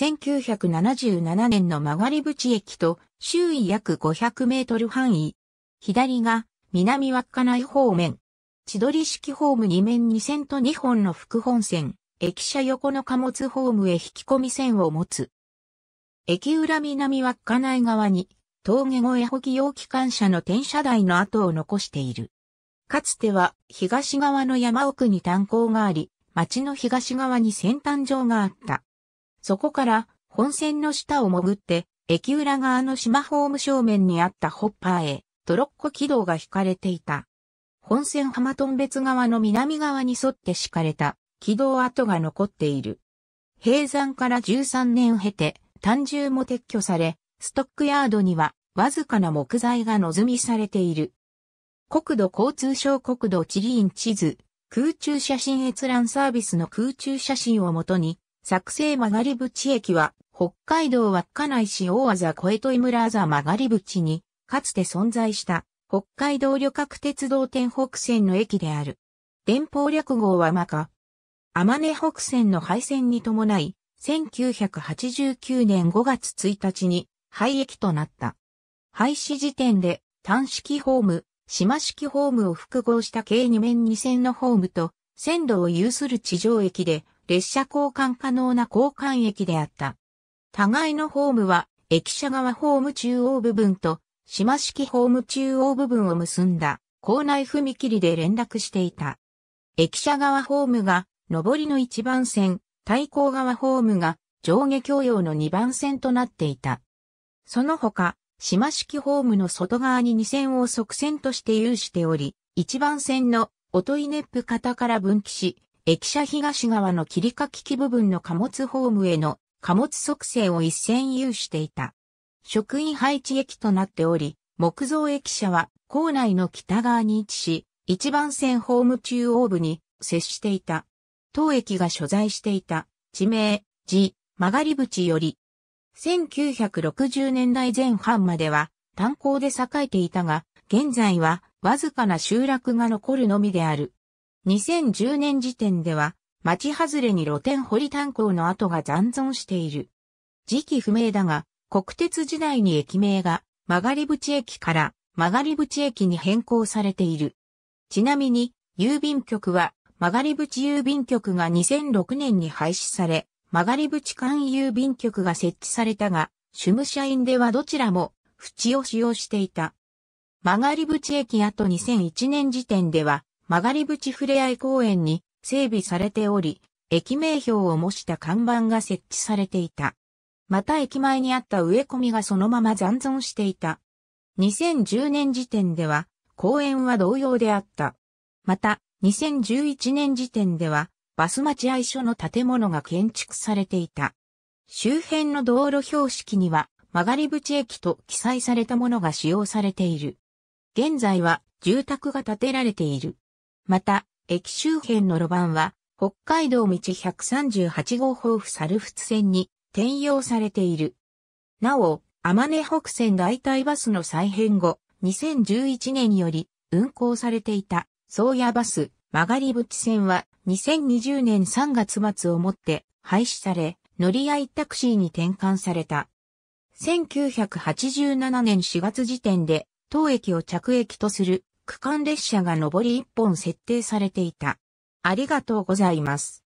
1977年の曲がり淵駅と周囲約500メートル範囲。左が南稚内方面。千鳥式ホーム2面2線と2本の副本線。駅舎横の貨物ホームへ引き込み線を持つ。駅裏南稚内側に峠越え補給用機関車の転車台の跡を残している。かつては東側の山奥に炭鉱があり、町の東側に先端場があった。そこから本線の下を潜って、駅裏側の島ホーム正面にあったホッパーへ、トロッコ軌道が引かれていた。本線浜頓別側の南側に沿って敷かれた軌道跡が残っている。閉山から13年を経て、単重も撤去され、ストックヤードにはわずかな木材が望みされている。国土交通省国土地理院地図、空中写真閲覧サービスの空中写真をもとに、作成曲がり淵駅は、北海道稚内市大字小江戸井村座曲がり淵に、かつて存在した、北海道旅客鉄道天北線の駅である。電報略号はまか。天根北線の廃線に伴い、1989年5月1日に、廃駅となった。廃止時点で、単式ホーム、島式ホームを複合した計2面2線のホームと、線路を有する地上駅で、列車交換可能な交換駅であった。互いのホームは、駅舎側ホーム中央部分と、島式ホーム中央部分を結んだ、校内踏切で連絡していた。駅舎側ホームが、上りの1番線、対向側ホームが、上下共用の2番線となっていた。その他、島式ホームの外側に2線を側線として有しており、1番線の音いネップ型から分岐し、駅舎東側の切り欠き部分の貨物ホームへの貨物促成を一線有していた。職員配置駅となっており、木造駅舎は構内の北側に位置し、一番線ホーム中央部に接していた。当駅が所在していた地名、地、曲がり淵より、1960年代前半までは炭鉱で栄えていたが、現在はわずかな集落が残るのみである。2010年時点では、町外れに露天り炭鉱の跡が残存している。時期不明だが、国鉄時代に駅名が曲がり口駅から曲がり口駅に変更されている。ちなみに、郵便局は曲がり口郵便局が2006年に廃止され、曲がり口間郵便局が設置されたが、主務社員ではどちらも、縁を使用していた。曲がり口駅と2001年時点では、曲がり淵ふれあい公園に整備されており、駅名標を模した看板が設置されていた。また駅前にあった植え込みがそのまま残存していた。2010年時点では、公園は同様であった。また、2011年時点では、バス待合所の建物が建築されていた。周辺の道路標識には、曲がり淵駅と記載されたものが使用されている。現在は住宅が建てられている。また、駅周辺の路盤は、北海道道138号豊富猿仏線に転用されている。なお、天根北線代替バスの再編後、2011年より運行されていた、宗谷バス、曲がり淵線は、2020年3月末をもって廃止され、乗り合いタクシーに転換された。1987年4月時点で、当駅を着駅とする区間列車が上り1本設定されていた。ありがとうございます。